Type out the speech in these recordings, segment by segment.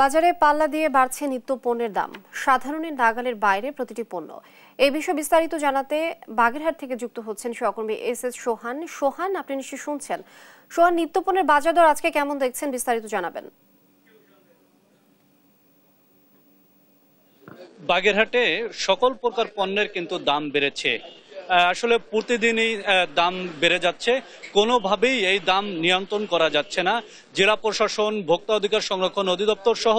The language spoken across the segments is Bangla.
বাজারে পাল্লা দিয়ে বাড়ছে নিত্য পণ্যের দাম সাধারণের নাগালের বাইরে প্রতিটি পণ্য এই বিষয়ে বিস্তারিত জানাতে বাগেরহাট থেকে যুক্ত হচ্ছেন সহকর্মী এস এস সোহান সোহান আপনি নিশ্চয়ই শুনছেন সোহান নিত্য পণ্যের বাজার দর আজকে কেমন দেখছেন বিস্তারিত জানাবেন বাগেরহাটে সকল প্রকার পণ্যের কিন্তু দাম বেড়েছে আসলে প্রতিদিনই দাম বেড়ে যাচ্ছে কোনোভাবেই এই দাম নিয়ন্ত্রণ করা যাচ্ছে না জেলা প্রশাসন ভোক্তা অধিকার সংরক্ষণ অধিদপ্তর সহ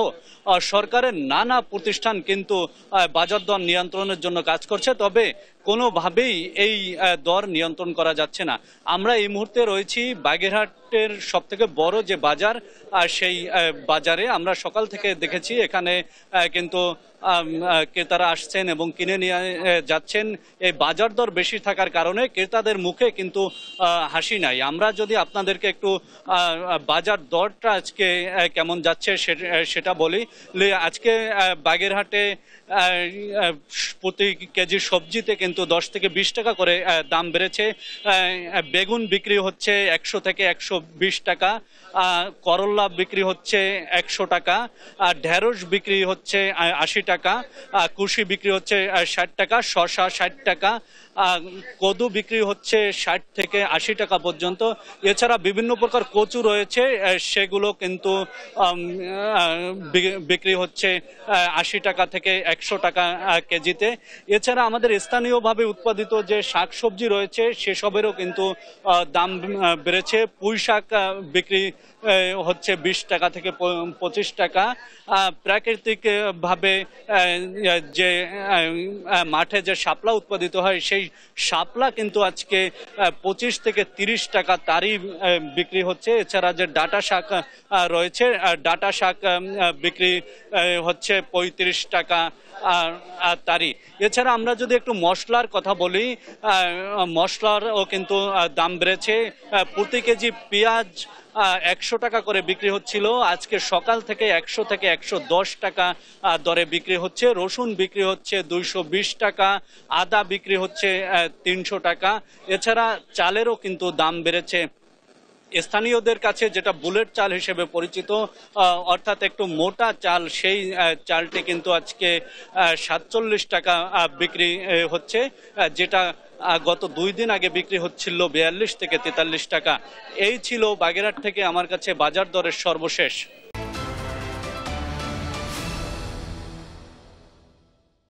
সরকারের নানা প্রতিষ্ঠান কিন্তু বাজার দর নিয়ন্ত্রণের জন্য কাজ করছে তবে কোনোভাবেই এই দর নিয়ন্ত্রণ করা যাচ্ছে না আমরা এই মুহূর্তে রয়েছি বাগেরহাটের সবথেকে বড় যে বাজার সেই বাজারে আমরা সকাল থেকে দেখেছি এখানে কিন্তু ক্রেতারা আসছেন এবং কিনে নিয়ে যাচ্ছেন এই বাজার দর বেশি থাকার কারণে ক্রেতাদের মুখে কিন্তু হাসি নাই আমরা যদি আপনাদেরকে একটু বাজার দরটা আজকে কেমন যাচ্ছে সেটা বলি আজকে বাগেরহাটে প্রতি কেজি সবজিতে কিন্তু দশ থেকে বিশ টাকা করে দাম বেড়েছে বেগুন বিক্রি হচ্ছে একশো থেকে একশো বিশ টাকা করল্লা বিক্রি হচ্ছে একশো টাকা আর ঢেঁড়স বিক্রি হচ্ছে আশি টাকা কুশি বিক্রি হচ্ছে ষাট টাকা শশা ষাট টাকা কদু বিক্রি হচ্ছে ষাট থেকে আশি টাকা পর্যন্ত এছাড়া বিভিন্ন প্রকার কচু রয়েছে সেগুলো কিন্তু বিক্রি হচ্ছে আশি টাকা থেকে একশো টাকা কেজিতে এছাড়া আমাদের স্থানীয়ভাবে উৎপাদিত যে শাক সবজি রয়েছে সেসবেরও কিন্তু দাম বেড়েছে পুঁই শাক বিক্রি হচ্ছে বিশ টাকা থেকে পঁচিশ টাকা প্রাকৃতিকভাবে যে মাঠে যে শাপলা উৎপাদিত হয় সেই শাপলা কিন্তু আজকে পঁচিশ থেকে তিরিশ টাকা তারই বিক্রি হচ্ছে এছাড়া যে ডাটা শাক রয়েছে ডাটা শাক বিক্রি হচ্ছে পঁয়ত্রিশ টাকা তারই এছাড়া আমরা যদি একটু মশলার কথা বলি মশলারও কিন্তু দাম বেড়েছে প্রতি কেজি পেঁয়াজ একশো টাকা করে বিক্রি হচ্ছিল আজকে সকাল থেকে একশো থেকে একশো দশ টাকা দরে বিক্রি হচ্ছে রসুন বিক্রি হচ্ছে দুইশো বিশ টাকা আদা বিক্রি হচ্ছে তিনশো টাকা এছাড়া চালেরও কিন্তু দাম বেড়েছে স্থানীয়দের কাছে যেটা বুলেট চাল হিসেবে পরিচিত অর্থাৎ একটু মোটা চাল সেই চালটি কিন্তু আজকে সাতচল্লিশ টাকা বিক্রি হচ্ছে যেটা গত দুই দিন আগে বিক্রি হচ্ছিল বিয়াল্লিশ থেকে তেতাল্লিশ টাকা এই ছিল বাগেরহাট থেকে আমার কাছে বাজার দরের সর্বশেষ